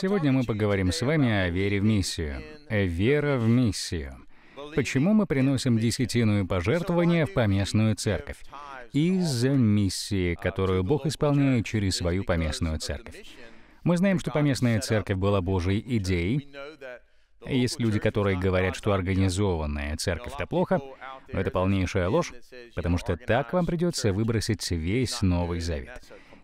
Сегодня мы поговорим с вами о вере в миссию. Вера в миссию. Почему мы приносим десятину и пожертвования в поместную церковь? Из-за миссии, которую Бог исполняет через свою поместную церковь. Мы знаем, что поместная церковь была Божьей идеей. Есть люди, которые говорят, что организованная церковь — это плохо, но это полнейшая ложь, потому что так вам придется выбросить весь Новый Завет.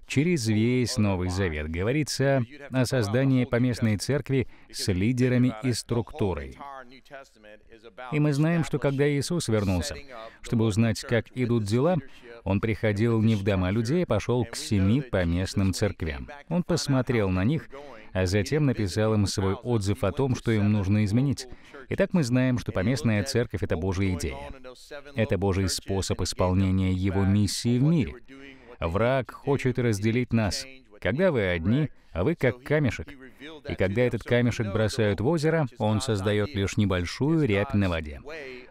Через весь Новый Завет говорится о создании поместной церкви с лидерами и структурой. И мы знаем, что когда Иисус вернулся, чтобы узнать, как идут дела, Он приходил не в дома людей, а пошел к семи поместным церквям. Он посмотрел на них, а затем написал им свой отзыв о том, что им нужно изменить. Итак, мы знаем, что поместная церковь — это Божья идея. Это Божий способ исполнения Его миссии в мире. Враг хочет разделить нас. Когда вы одни, а вы как камешек. И когда этот камешек бросают в озеро, он создает лишь небольшую рябь на воде.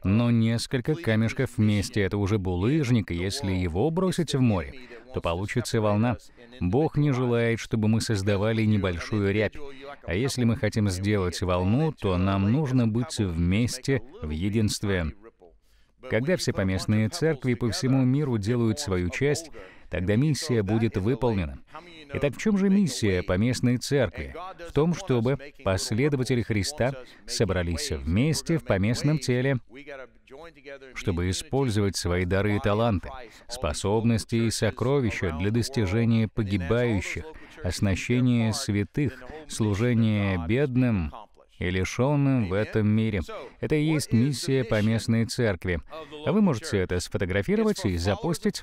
Но несколько камешков вместе — это уже булыжник, если его бросить в море, то получится волна. Бог не желает, чтобы мы создавали небольшую рябь. А если мы хотим сделать волну, то нам нужно быть вместе, в единстве. Когда все поместные церкви по всему миру делают свою часть, Тогда миссия будет выполнена. Итак, в чем же миссия поместной церкви? В том, чтобы последователи Христа собрались вместе в поместном теле, чтобы использовать свои дары и таланты, способности и сокровища для достижения погибающих, оснащения святых, служения бедным и лишенным в этом мире. Это и есть миссия поместной церкви. А вы можете это сфотографировать и запустить,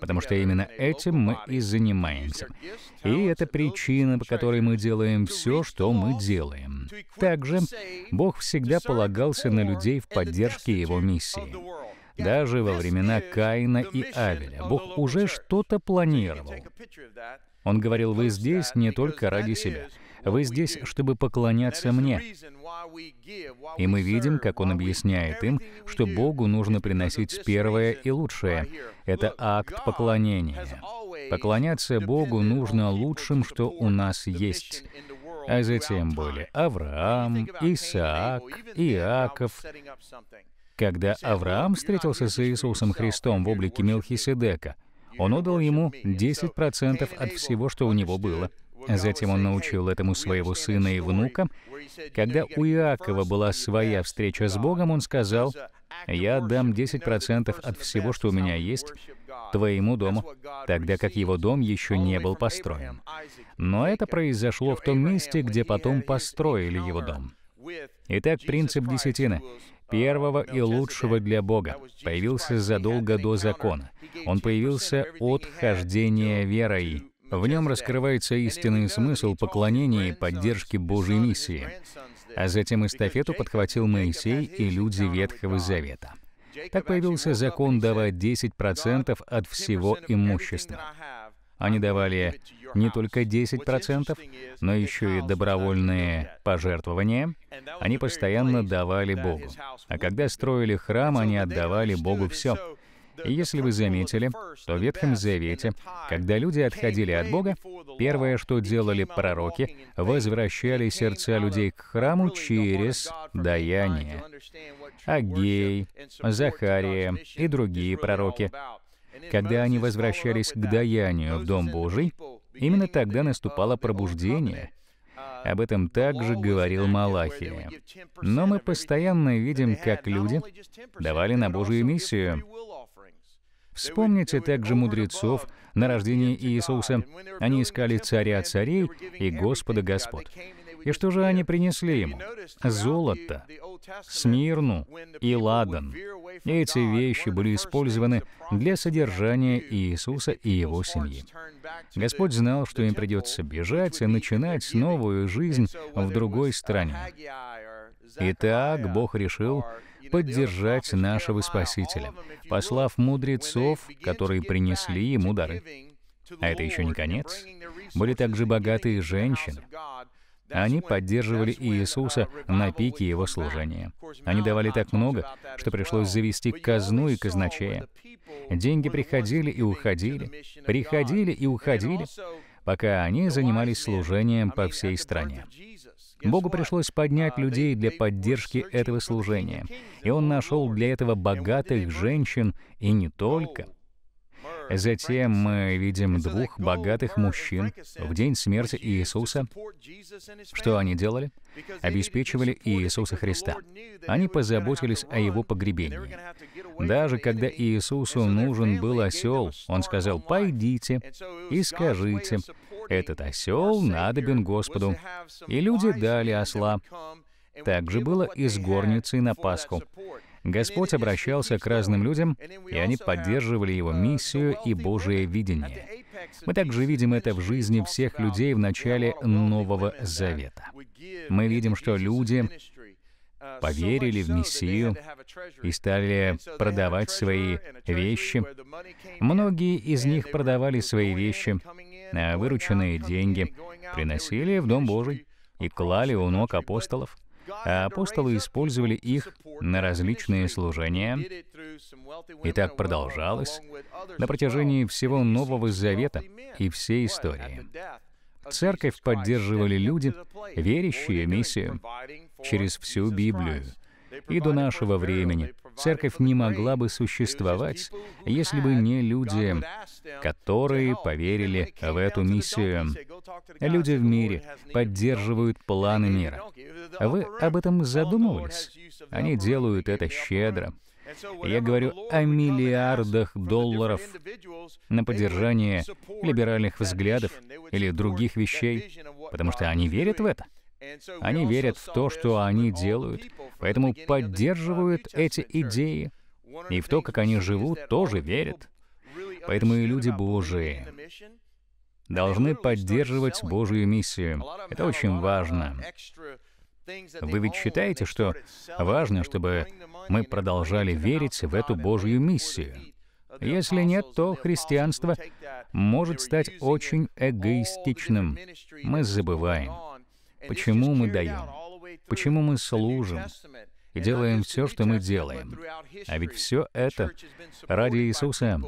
потому что именно этим мы и занимаемся. И это причина, по которой мы делаем все, что мы делаем. Также Бог всегда полагался на людей в поддержке его миссии. Даже во времена Каина и Авеля Бог уже что-то планировал. Он говорил, вы здесь не только ради себя. Вы здесь, чтобы поклоняться мне. И мы видим, как он объясняет им, что Богу нужно приносить первое и лучшее. Это акт поклонения. Поклоняться Богу нужно лучшим, что у нас есть. А затем были Авраам, Исаак, Иаков. Когда Авраам встретился с Иисусом Христом в облике Мелхиседека, он отдал ему 10% от всего, что у него было — Затем он научил этому своего сына и внука. Когда у Иакова была своя встреча с Богом, он сказал, «Я отдам 10% от всего, что у меня есть, твоему дому», тогда как его дом еще не был построен. Но это произошло в том месте, где потом построили его дом. Итак, принцип десятины первого и лучшего для Бога, появился задолго до закона. Он появился от хождения верой. В нем раскрывается истинный смысл поклонения и поддержки Божьей миссии. А затем эстафету подхватил Моисей и люди Ветхого Завета. Так появился закон давать 10% от всего имущества. Они давали не только 10%, но еще и добровольные пожертвования. Они постоянно давали Богу. А когда строили храм, они отдавали Богу все. И если вы заметили, то в Ветхом Завете, когда люди отходили от Бога, первое, что делали пророки, возвращали сердца людей к храму через даяние. Агей, Захария и другие пророки. Когда они возвращались к даянию в Дом Божий, именно тогда наступало пробуждение — об этом также говорил Малахия. Но мы постоянно видим, как люди давали на Божью миссию Вспомните также мудрецов на рождении Иисуса. Они искали царя царей и Господа Господ. И что же они принесли ему? Золото, смирну и ладан. Эти вещи были использованы для содержания Иисуса и его семьи. Господь знал, что им придется бежать и начинать новую жизнь в другой стране. Итак, Бог решил, поддержать нашего Спасителя, послав мудрецов, которые принесли ему дары. А это еще не конец. Были также богатые женщины. Они поддерживали Иисуса на пике его служения. Они давали так много, что пришлось завести казну и казначея. Деньги приходили и уходили, приходили и уходили, пока они занимались служением по всей стране. Богу пришлось поднять людей для поддержки этого служения. И Он нашел для этого богатых женщин, и не только. Затем мы видим двух богатых мужчин в день смерти Иисуса. Что они делали? Обеспечивали Иисуса Христа. Они позаботились о его погребении. Даже когда Иисусу нужен был осел, он сказал, «Пойдите и скажите, этот осел надобен Господу. И люди дали осла. Так же было и с горницей на Пасху. Господь обращался к разным людям, и они поддерживали его миссию и Божие видение. Мы также видим это в жизни всех людей в начале Нового Завета. Мы видим, что люди поверили в Мессию и стали продавать свои вещи. Многие из них продавали свои вещи, а вырученные деньги приносили в Дом Божий и клали у ног апостолов, а апостолы использовали их на различные служения. И так продолжалось на протяжении всего Нового Завета и всей истории. Церковь поддерживали люди, верящие миссию через всю Библию и до нашего времени, Церковь не могла бы существовать, если бы не люди, которые поверили в эту миссию. Люди в мире поддерживают планы мира. Вы об этом задумывались? Они делают это щедро. Я говорю о миллиардах долларов на поддержание либеральных взглядов или других вещей, потому что они верят в это. Они верят в то, что они делают, поэтому поддерживают эти идеи. И в то, как они живут, тоже верят. Поэтому и люди Божии должны поддерживать Божью миссию. Это очень важно. Вы ведь считаете, что важно, чтобы мы продолжали верить в эту Божью миссию? Если нет, то христианство может стать очень эгоистичным. Мы забываем почему мы даем, почему мы служим и делаем все, что мы делаем. А ведь все это ради Иисуса.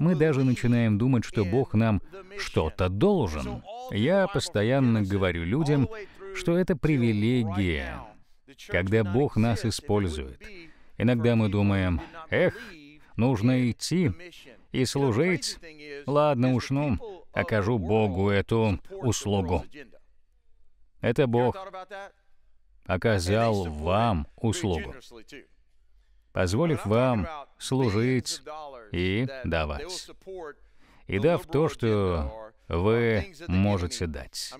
Мы даже начинаем думать, что Бог нам что-то должен. Я постоянно говорю людям, что это привилегия, когда Бог нас использует. Иногда мы думаем, «Эх, нужно идти и служить. Ладно уж, ну, окажу Богу эту услугу. Это Бог оказал вам услугу, позволив вам служить и давать, и дав то, что вы можете дать.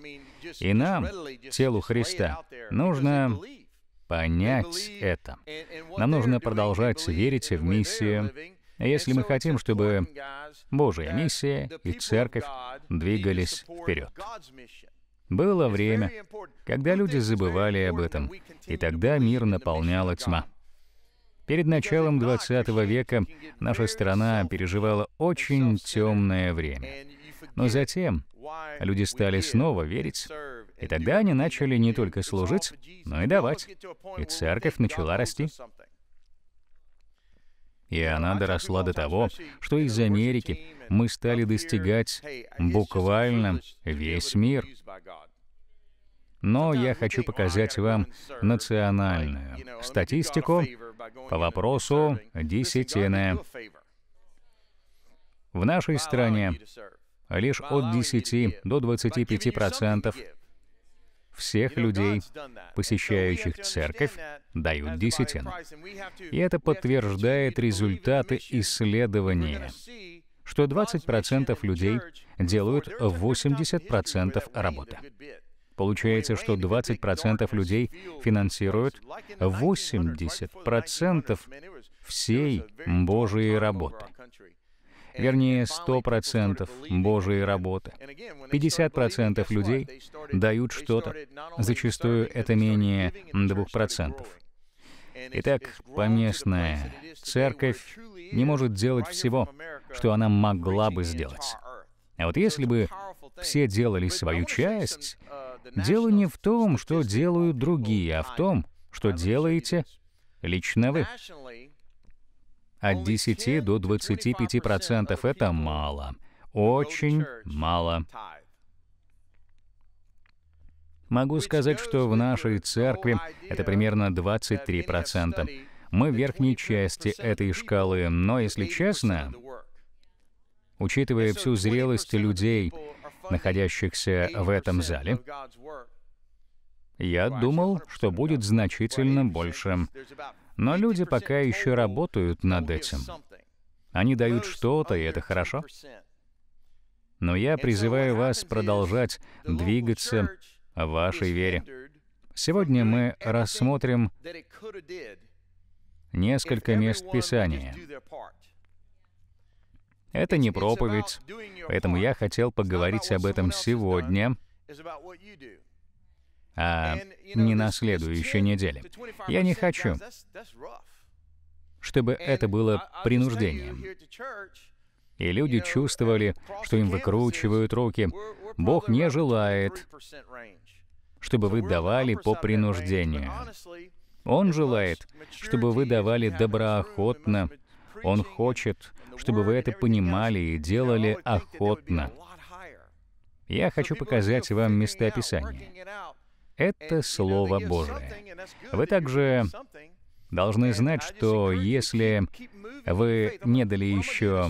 И нам, телу Христа, нужно понять это. Нам нужно продолжать верить в миссию, если мы хотим, чтобы Божья миссия и Церковь двигались вперед. Было время, когда люди забывали об этом, и тогда мир наполняла тьма. Перед началом 20 века наша страна переживала очень темное время. Но затем люди стали снова верить, и тогда они начали не только служить, но и давать. И церковь начала расти. И она доросла до того, что из Америки мы стали достигать буквально весь мир. Но я хочу показать вам национальную статистику по вопросу десятины. В нашей стране лишь от 10 до 25% всех людей, посещающих церковь, дают десятину. И это подтверждает результаты исследования, что 20% людей делают 80% работы. Получается, что 20% людей финансируют 80% всей Божьей работы вернее 100% Божьей работы. 50% людей дают что-то, зачастую это менее 2%. Итак, поместная церковь не может делать всего, что она могла бы сделать. А вот если бы все делали свою часть, дело не в том, что делают другие, а в том, что делаете лично вы. От 10 до 25% — это мало. Очень мало. Могу сказать, что в нашей церкви это примерно 23%. Мы в верхней части этой шкалы, но, если честно, учитывая всю зрелость людей, находящихся в этом зале, я думал, что будет значительно больше. Но люди пока еще работают над этим. Они дают что-то, и это хорошо. Но я призываю вас продолжать двигаться в вашей вере. Сегодня мы рассмотрим несколько мест Писания. Это не проповедь, поэтому я хотел поговорить об этом сегодня а не на следующей неделе. Я не хочу, чтобы это было принуждением. И люди чувствовали, что им выкручивают руки. Бог не желает, чтобы вы давали по принуждению. Он желает, чтобы вы давали доброохотно. Он хочет, чтобы вы это понимали и делали охотно. Я хочу показать вам места Писания. Это Слово Божие. Вы также должны знать, что если вы не дали еще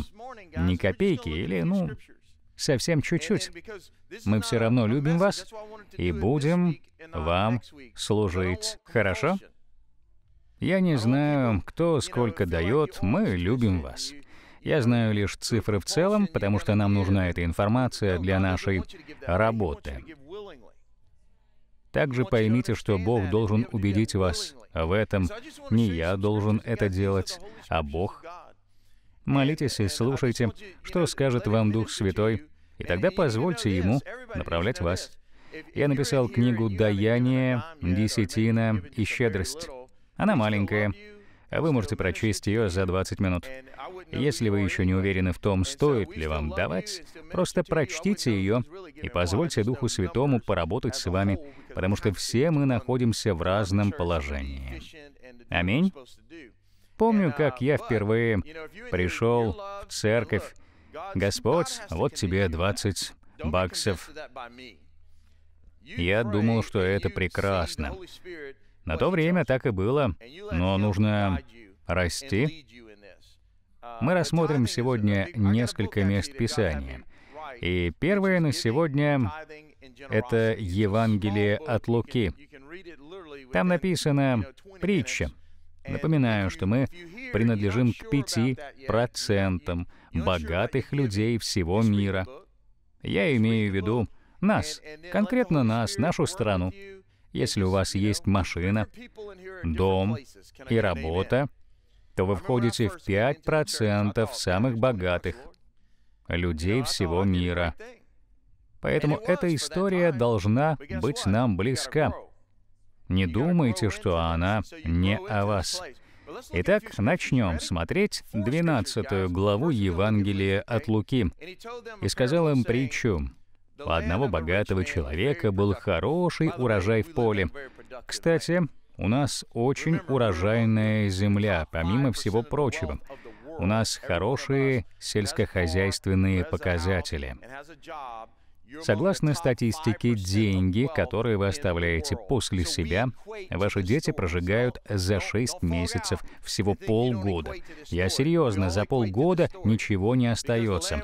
ни копейки или, ну, совсем чуть-чуть, мы все равно любим вас и будем вам служить. Хорошо? Я не знаю, кто сколько дает, мы любим вас. Я знаю лишь цифры в целом, потому что нам нужна эта информация для нашей работы. Также поймите, что Бог должен убедить вас а в этом. Не я должен это делать, а Бог. Молитесь и слушайте, что скажет вам Дух Святой, и тогда позвольте Ему направлять вас. Я написал книгу «Даяние, десятина и щедрость». Она маленькая, а вы можете прочесть ее за 20 минут. Если вы еще не уверены в том, стоит ли вам давать, просто прочтите ее и позвольте Духу Святому поработать с вами, потому что все мы находимся в разном положении. Аминь. Помню, как я впервые пришел в церковь. Господь, вот тебе 20 баксов. Я думал, что это прекрасно. На то время так и было, но нужно расти. Мы рассмотрим сегодня несколько мест Писания. И первое на сегодня — это Евангелие от Луки. Там написано «притча». Напоминаю, что мы принадлежим к пяти процентам богатых людей всего мира. Я имею в виду нас, конкретно нас, нашу страну. Если у вас есть машина, дом и работа, то вы входите в 5% самых богатых людей всего мира. Поэтому эта история должна быть нам близка. Не думайте, что она не о вас. Итак, начнем смотреть 12 главу Евангелия от Луки. «И сказал им притчу, у одного богатого человека был хороший урожай в поле. Кстати, у нас очень урожайная земля, помимо всего прочего. У нас хорошие сельскохозяйственные показатели. Согласно статистике, деньги, которые вы оставляете после себя, ваши дети прожигают за 6 месяцев, всего полгода. Я серьезно, за полгода ничего не остается.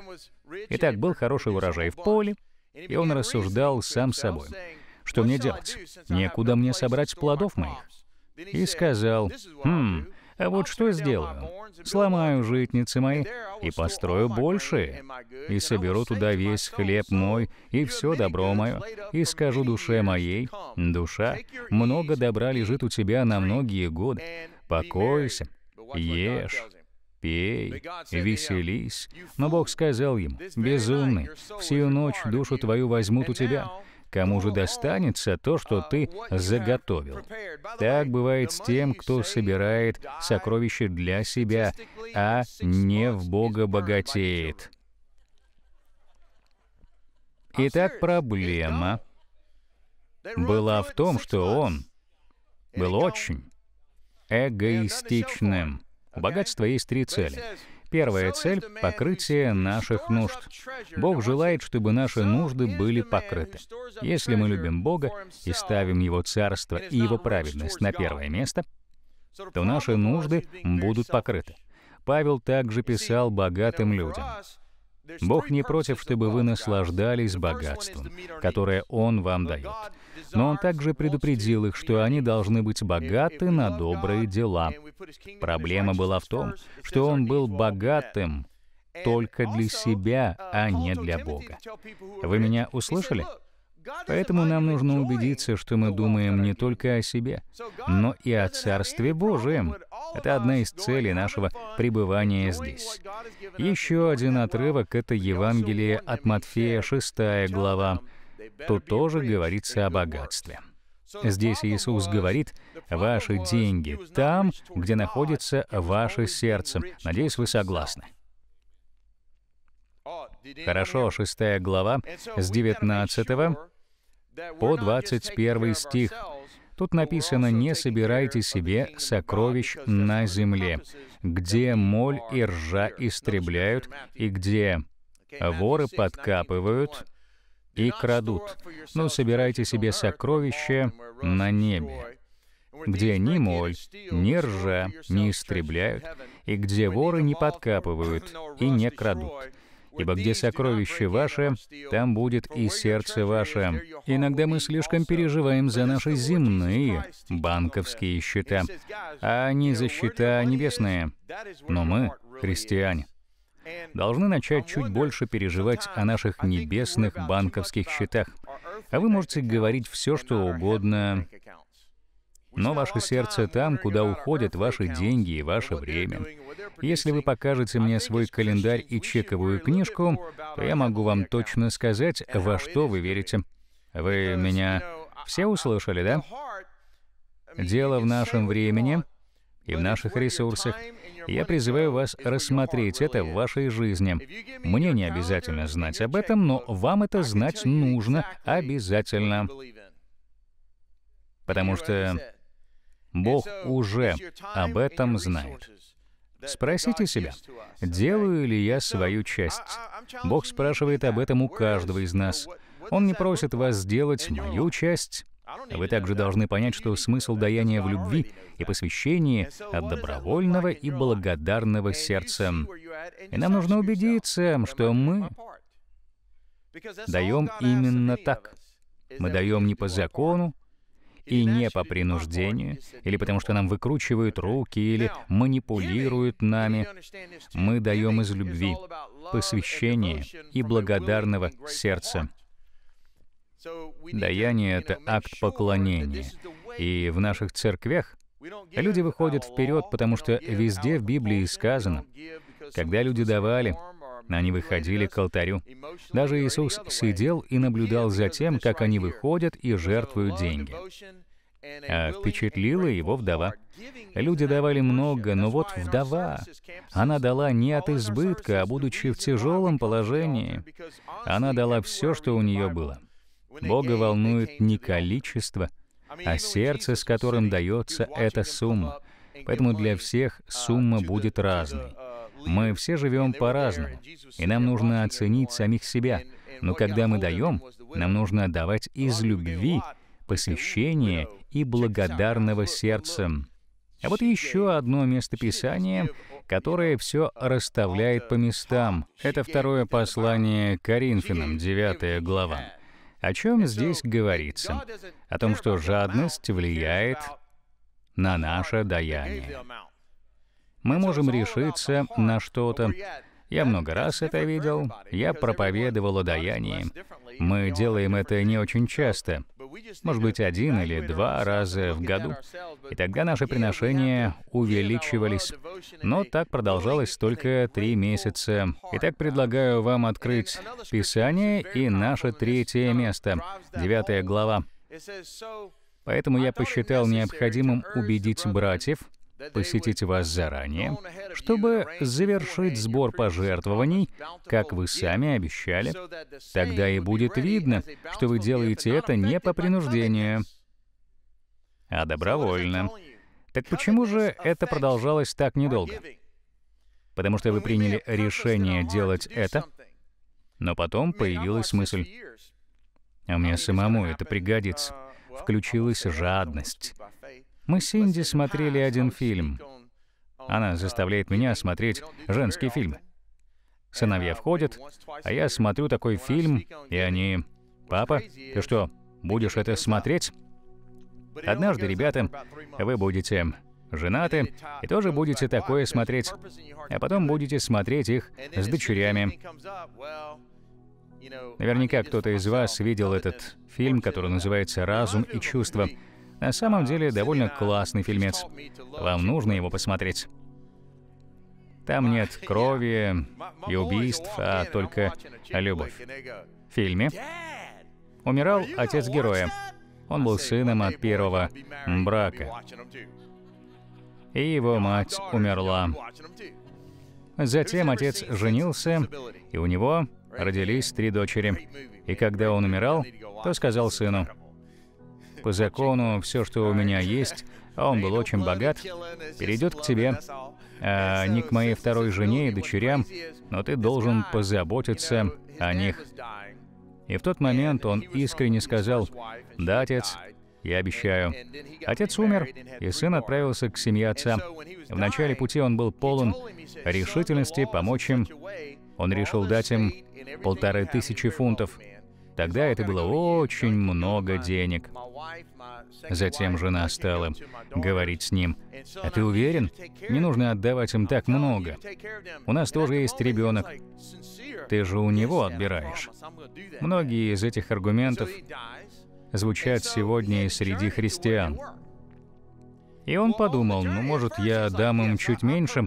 Итак, был хороший урожай в поле, и он рассуждал сам собой, что мне делать? Некуда мне собрать плодов моих. И сказал, «Хм, а вот что сделаю? Сломаю житницы мои и построю больше, и соберу туда весь хлеб мой и все добро мое, и скажу душе моей, душа, много добра лежит у тебя на многие годы, покойся, ешь, пей и веселись. Но Бог сказал им: «Безумный, всю ночь душу твою возьмут у тебя, кому же достанется то, что uh, ты заготовил. Так бывает с тем, кто собирает сокровища для себя, а не в Бога богатеет. Итак, проблема была в том, что он был очень эгоистичным. У богатства есть три цели. Первая цель — покрытие наших нужд. Бог желает, чтобы наши нужды были покрыты. Если мы любим Бога и ставим Его царство и Его праведность на первое место, то наши нужды будут покрыты. Павел также писал богатым людям. Бог не против, чтобы вы наслаждались богатством, которое Он вам дает но он также предупредил их, что они должны быть богаты на добрые дела. Проблема была в том, что он был богатым только для себя, а не для Бога. Вы меня услышали? Поэтому нам нужно убедиться, что мы думаем не только о себе, но и о Царстве Божьем. Это одна из целей нашего пребывания здесь. Еще один отрывок — это Евангелие от Матфея, 6 глава, Тут тоже говорится о богатстве. Здесь Иисус говорит, «Ваши деньги там, где находится ваше сердце». Надеюсь, вы согласны. Хорошо, 6 глава, с 19 по 21 стих. Тут написано «Не собирайте себе сокровищ на земле, где моль и ржа истребляют, и где воры подкапывают, и крадут, но ну, собирайте себе сокровища на небе, где ни моль, ни ржа не истребляют, и где воры не подкапывают и не крадут. Ибо где сокровище ваше, там будет и сердце ваше. Иногда мы слишком переживаем за наши земные банковские счета, а не за счета небесные. Но мы христиане должны начать чуть больше переживать о наших небесных банковских счетах. А вы можете говорить все, что угодно, но ваше сердце там, куда уходят ваши деньги и ваше время. Если вы покажете мне свой календарь и чековую книжку, то я могу вам точно сказать, во что вы верите. Вы меня все услышали, да? Дело в нашем времени — и в наших ресурсах. Я призываю вас рассмотреть это в вашей жизни. Мне не обязательно знать об этом, но вам это знать нужно обязательно. Потому что Бог уже об этом знает. Спросите себя, делаю ли я свою часть? Бог спрашивает об этом у каждого из нас. Он не просит вас сделать мою часть, вы также должны понять, что смысл даяния в любви и посвящении от добровольного и благодарного сердца. И нам нужно убедиться, что мы даем именно так. Мы даем не по закону, и не по принуждению, или потому что нам выкручивают руки, или манипулируют нами. Мы даем из любви, посвящения и благодарного сердца. Даяние — это акт поклонения. И в наших церквях люди выходят вперед, потому что везде в Библии сказано, когда люди давали, они выходили к алтарю. Даже Иисус сидел и наблюдал за тем, как они выходят и жертвуют деньги. А впечатлила его вдова. Люди давали много, но вот вдова. Она дала не от избытка, а будучи в тяжелом положении. Она дала все, что у нее было. Бога волнует не количество, а сердце, с которым дается эта сумма. Поэтому для всех uh, сумма будет разной. Uh, мы все живем по-разному, и нам нужно оценить самих себя. Но когда мы даем, нам нужно отдавать из любви, посвящения и благодарного сердца. А вот еще одно местописание, uh, которое все расставляет по местам. Это второе послание Коринфянам, 9 глава. О чем здесь говорится? О том, что жадность влияет на наше даяние. Мы можем решиться на что-то. Я много раз это видел. Я проповедовал о даянии. Мы делаем это не очень часто может быть, один или два раза в году. И тогда наши приношения увеличивались. Но так продолжалось только три месяца. Итак, предлагаю вам открыть Писание и наше третье место, девятая глава. Поэтому я посчитал необходимым убедить братьев, посетить вас заранее, чтобы завершить сбор пожертвований, как вы сами обещали. Тогда и будет видно, что вы делаете это не по принуждению, а добровольно. Так почему же это продолжалось так недолго? Потому что вы приняли решение делать это, но потом появилась мысль, а мне самому это пригодится. Включилась жадность. Мы с Синди смотрели один фильм. Она заставляет меня смотреть женский фильм. Сыновья входят, а я смотрю такой фильм, и они... «Папа, ты что, будешь это смотреть?» Однажды, ребята, вы будете женаты и тоже будете такое смотреть, а потом будете смотреть их с дочерями. Наверняка кто-то из вас видел этот фильм, который называется «Разум и чувства». На самом деле, довольно классный фильмец. Вам нужно его посмотреть. Там нет крови и убийств, а только любовь. В фильме умирал отец героя. Он был сыном от первого брака. И его мать умерла. Затем отец женился, и у него родились три дочери. И когда он умирал, то сказал сыну, по закону, все, что у меня есть, а он был очень богат, перейдет к тебе, а не к моей второй жене и дочерям, но ты должен позаботиться о них. И в тот момент он искренне сказал, «Да, отец, я обещаю». Отец умер, и сын отправился к семье отца. В начале пути он был полон решительности помочь им. Он решил дать им полторы тысячи фунтов – Тогда это было очень много денег. Затем жена стала говорить с ним, «А ты уверен? Не нужно отдавать им так много. У нас тоже есть ребенок. Ты же у него отбираешь». Многие из этих аргументов звучат сегодня и среди христиан. И он подумал, ну, может, я дам им чуть меньше,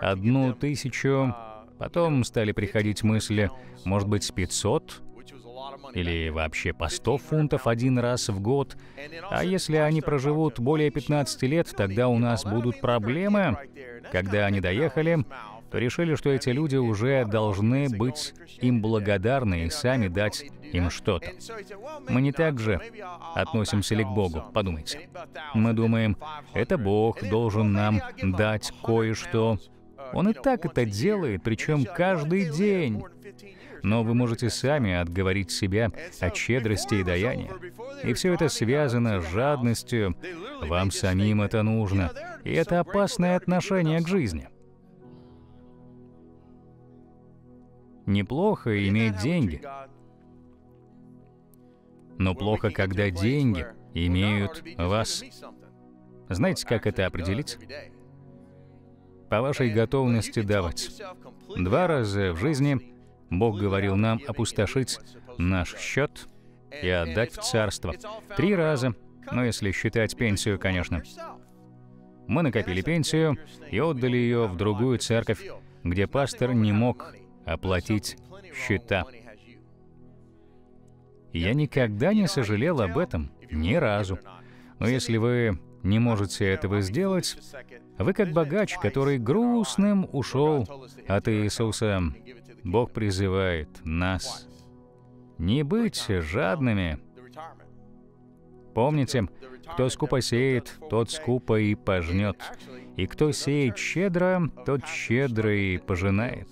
одну тысячу. Потом стали приходить мысли, может быть, 500? или вообще по 100 фунтов один раз в год. А если они проживут более 15 лет, тогда у нас будут проблемы. Когда они доехали, то решили, что эти люди уже должны быть им благодарны и сами дать им что-то. Мы не так же относимся ли к Богу, подумайте. Мы думаем, это Бог должен нам дать кое-что. Он и так это делает, причем каждый день но вы можете сами отговорить себя от щедрости и даяния. И все это связано с жадностью, вам самим это нужно, и это опасное отношение к жизни. Неплохо иметь деньги, но плохо, когда деньги имеют вас. Знаете, как это определить? По вашей готовности давать. Два раза в жизни Бог говорил нам опустошить наш счет и отдать в царство. Три раза, ну если считать пенсию, конечно. Мы накопили пенсию и отдали ее в другую церковь, где пастор не мог оплатить счета. Я никогда не сожалел об этом, ни разу. Но если вы не можете этого сделать, вы как богач, который грустным ушел от Иисуса. Бог призывает нас не быть жадными. Помните, кто скупо сеет, тот скупо и пожнет. И кто сеет щедро, тот щедро и пожинает.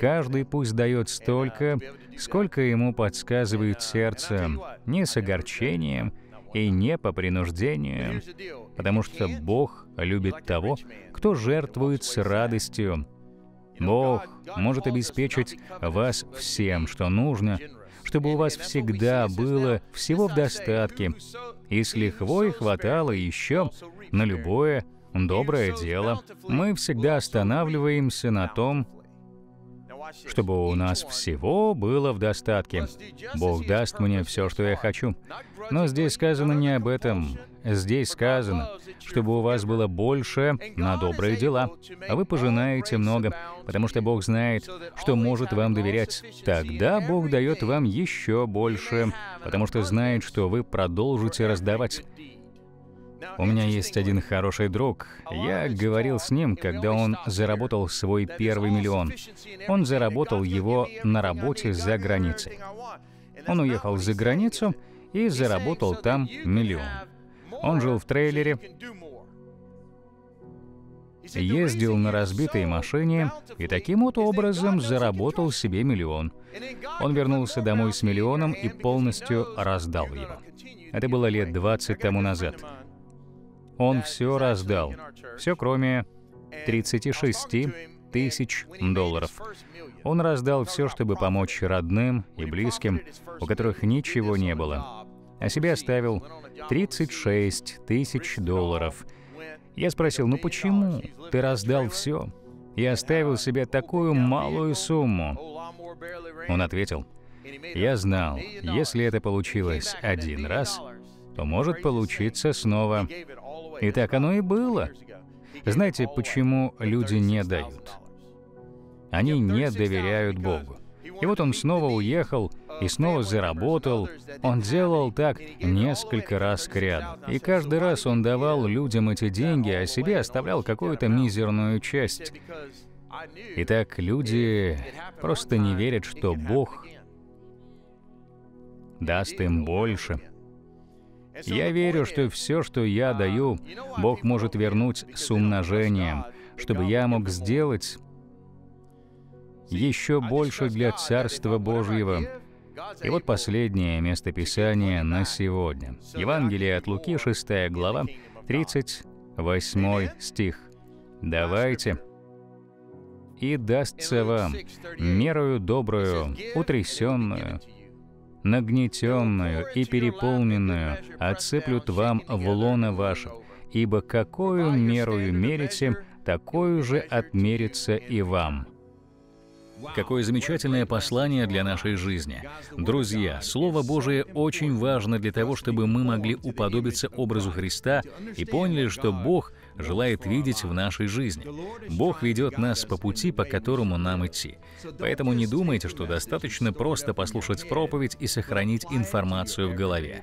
Каждый пусть дает столько, сколько ему подсказывает сердце, не с огорчением и не по принуждению, потому что Бог любит того, кто жертвует с радостью, Бог может обеспечить вас всем, что нужно, чтобы у вас всегда было всего в достатке, и с лихвой хватало еще на любое доброе дело. Мы всегда останавливаемся на том, чтобы у нас всего было в достатке. Бог даст мне все, что я хочу. Но здесь сказано не об этом. Здесь сказано, чтобы у вас было больше на добрые дела, а вы пожинаете много, потому что Бог знает, что может вам доверять. Тогда Бог дает вам еще больше, потому что знает, что вы продолжите раздавать. У меня есть один хороший друг. Я говорил с ним, когда он заработал свой первый миллион. Он заработал его на работе за границей. Он уехал за границу и заработал там миллион. Он жил в трейлере, ездил на разбитой машине и таким вот образом заработал себе миллион. Он вернулся домой с миллионом и полностью раздал его. Это было лет 20 тому назад. Он все раздал. Все кроме 36 тысяч долларов. Он раздал все, чтобы помочь родным и близким, у которых ничего не было. А себе оставил 36 тысяч долларов. Я спросил, ну почему ты раздал все и оставил себе такую малую сумму? Он ответил, я знал, если это получилось один раз, то может получиться снова. И так оно и было. Знаете, почему люди не дают? Они не доверяют Богу. И вот он снова уехал и снова заработал. Он делал так несколько раз к ряду. И каждый раз он давал людям эти деньги, а себе оставлял какую-то мизерную часть. Итак, люди просто не верят, что Бог даст им больше. Я верю, что все, что я даю, Бог может вернуть с умножением, чтобы я мог сделать еще больше для Царства Божьего. И вот последнее место Писания на сегодня. Евангелие от Луки, 6 глава, 38 стих. «Давайте, и дастся вам мерою добрую, утрясенную, нагнетенную и переполненную, отсыплют вам в лоно ваших, ибо какую мерую мерите, такую же отмерится и вам». Какое замечательное послание для нашей жизни. Друзья, Слово Божие очень важно для того, чтобы мы могли уподобиться образу Христа и поняли, что Бог желает видеть в нашей жизни. Бог ведет нас по пути, по которому нам идти. Поэтому не думайте, что достаточно просто послушать проповедь и сохранить информацию в голове.